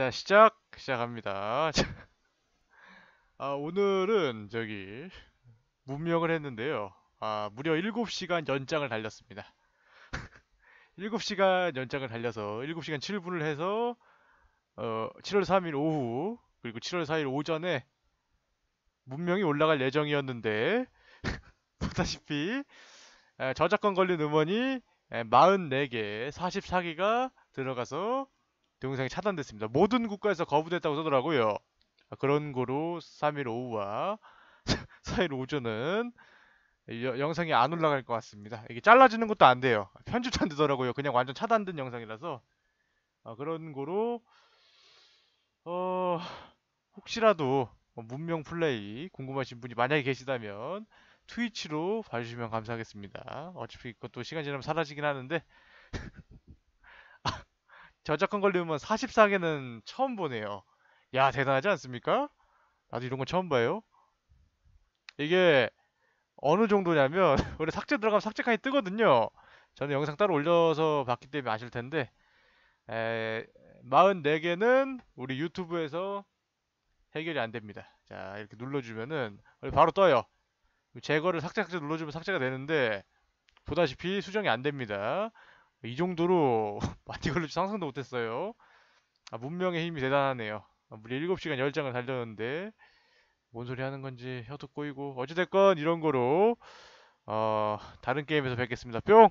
자 시작 시작합니다 아 오늘은 저기 문명을 했는데요 아 무려 7시간 연장을 달렸습니다 7시간 연장을 달려서 7시간 7분을 해서 어 7월 3일 오후 그리고 7월 4일 오전에 문명이 올라갈 예정이었는데 보다시피 아, 저작권 걸린 음원이 44개 4 4기가 들어가서 동영상이 차단됐습니다. 모든 국가에서 거부됐다고 하더라고요. 아, 그런 거로 3일 오후와 4일 오전은 여, 영상이 안 올라갈 것 같습니다. 이게 잘라지는 것도 안 돼요. 편집도 안 되더라고요. 그냥 완전 차단된 영상이라서 아, 그런 거로 어, 혹시라도 뭐 문명 플레이 궁금하신 분이 만약에 계시다면 트위치로 봐주시면 감사하겠습니다. 어차피 그것도 시간 지나면 사라지긴 하는데 저작권 걸리면 44개는 처음 보네요. 야, 대단하지 않습니까? 나도 이런 건 처음 봐요. 이게 어느 정도냐면 원래 삭제 들어가면 삭제 까지 뜨거든요. 저는 영상 따로 올려서 봤기 때문에 아실 텐데 에, 44개는 우리 유튜브에서 해결이 안 됩니다. 자, 이렇게 눌러주면은 바로 떠요. 제거를 삭제 삭제 눌러주면 삭제가 되는데 보다시피 수정이 안 됩니다. 이 정도로 마티걸루치 상상도 못했어요. 아, 문명의 힘이 대단하네요. 아, 무려 7시간 1 0장을 달렸는데 뭔 소리 하는 건지 혀도 꼬이고 어찌됐건 이런 거로 어, 다른 게임에서 뵙겠습니다. 뿅!